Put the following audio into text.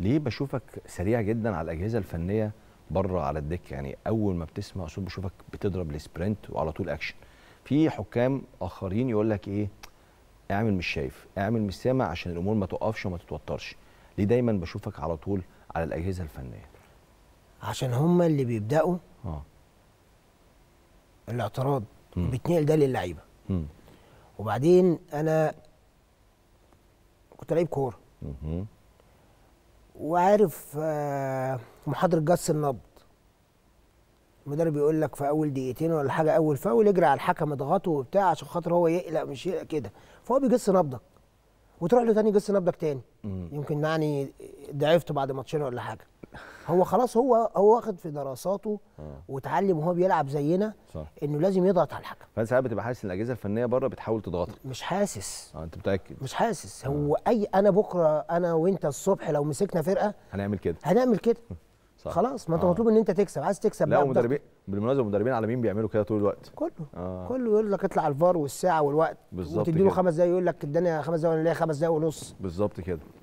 ليه بشوفك سريع جدا على الاجهزه الفنيه بره على الدكه يعني اول ما بتسمع صوت بشوفك بتضرب السبرنت وعلى طول اكشن في حكام اخرين يقول لك ايه اعمل مش شايف اعمل مش سامع عشان الامور ما توقفش وما تتوترش ليه دايما بشوفك على طول على الاجهزه الفنيه عشان هم اللي بيبداوا اه الاعتراض بيتنقل ده للعيبه وبعدين انا كنت لعيب كوره وعارف آه، محاضره جس النبض المدرب بيقول لك في اول دقيقتين ولا حاجه اول فاول اجري على الحكم اضغطه وبتاع عشان خاطر هو يقلق مش يقلق كده فهو بيجس نبضك وتروح له تاني جس نبضك تاني يمكن يعني ضعفت بعد ماتشين ولا حاجه هو خلاص هو هو واخد في دراساته آه. واتعلم وهو بيلعب زينا صح. انه لازم يضغط على الحكم فانت ساعات بتبقى حاسس ان الاجهزه الفنيه بره بتحاول تضغطك مش حاسس اه انت متاكد مش حاسس آه. هو اي انا بكره انا وانت الصبح لو مسكنا فرقه هنعمل كده هنعمل كده صح. خلاص ما انت آه. مطلوب ان انت تكسب عايز تكسب لا مدربين بالمناسبه المدربين على مين بيعملوا كده طول الوقت كله آه. كله يقول لك اطلع الفار والساعه والوقت بالظبط وتديله خمس دقايق يقول لك اداني خمس دقايق ولا خمس دقايق ونص بالظبط كده